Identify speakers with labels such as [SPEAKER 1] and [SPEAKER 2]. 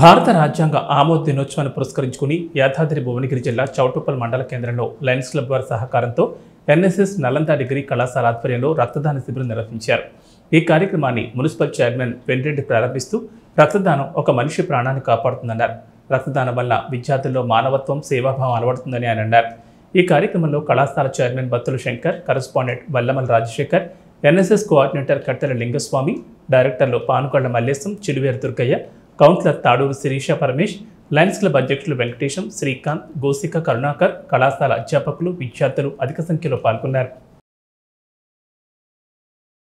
[SPEAKER 1] భారత రాజ్యాంగ ఆమోద దినోత్సవాన్ని పురస్కరించుకుని యాదాద్రి భువనగిరి జిల్లా చౌటుప్పల్ మండల కేంద్రంలో లయన్స్ క్లబ్ వారి సహకారంతో ఎన్ఎస్ఎస్ నలంద డిగ్రీ కళాశాల ఆధ్వర్యంలో రక్తదాన శిబిరం నిర్వహించారు ఈ కార్యక్రమాన్ని మున్సిపల్ చైర్మన్ వెంకటరెడ్డి ప్రారంభిస్తూ రక్తదానం ఒక మనిషి ప్రాణాన్ని కాపాడుతుందన్నారు రక్తదానం వల్ల విద్యార్థుల్లో మానవత్వం సేవాభావం అలవడుతుందని ఆయన అన్నారు ఈ కార్యక్రమంలో కళాశాల chairman Battula Shankar correspondent Vallamal Rajasekhar NSS coordinator Kattela Lingaswamy డైరెక్టర్లు Panukonda Mallesham Chiluveru Durgaiah councillor Taduru Sirisha Paramesh Lions Club అధ్యక్షులు వెంకటేశం శ్రీకాంత్ గోసిక కరుణాకర్ కళాశాల అధ్యాపకులు విద్యార్థులు అధిక సంఖ్యలో పాల్గొన్నారు